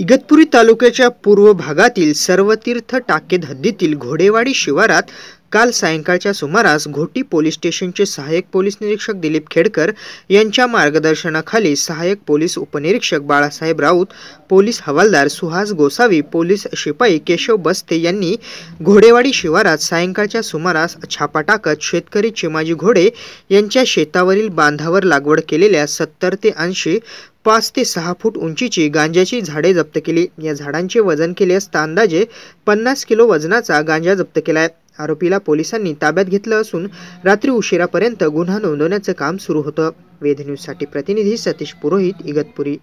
इगतपुरी तालुक्याच्या पूर्व भागातील सर्वतीर्थ तीर्थ टाकेद हद्दीतील घोडेवाडी शिवारात काल सायंकाळच्या सुमारास घोटी पोलीस स्टेशनचे सहाय्यक पोलीस निरीक्षक दिलीप खेडकर यांच्या मार्गदर्शनाखाली सहाय्यक पोलीस उपनिरीक्षक बाळासाहेब राऊत पोलीस हवालदार सुहास गोसावी पोलीस शिपाई केशव बस्ते यांनी घोडेवाडी शिवारात सायंकाळच्या सुमारास छापा टाकत शेतकरी चिमाजी घोडे यांच्या शेतावरील बांधावर लागवड केलेल्या सत्तर ते ऐंशी पाच ते सहा फूट उंचीची गांजाची झाडे जप्त केली या झाडांचे वजन केले असता अंदाजे पन्नास किलो वजनाचा गांजा जप्त केला आहे आरोपीला पोलिसांनी ताब्यात घेतलं असून रात्री उशिरापर्यंत गुन्हा नोंदवण्याचं काम सुरू होतं वेध न्यूजसाठी प्रतिनिधी सतीश पुरोहित इगतपुरी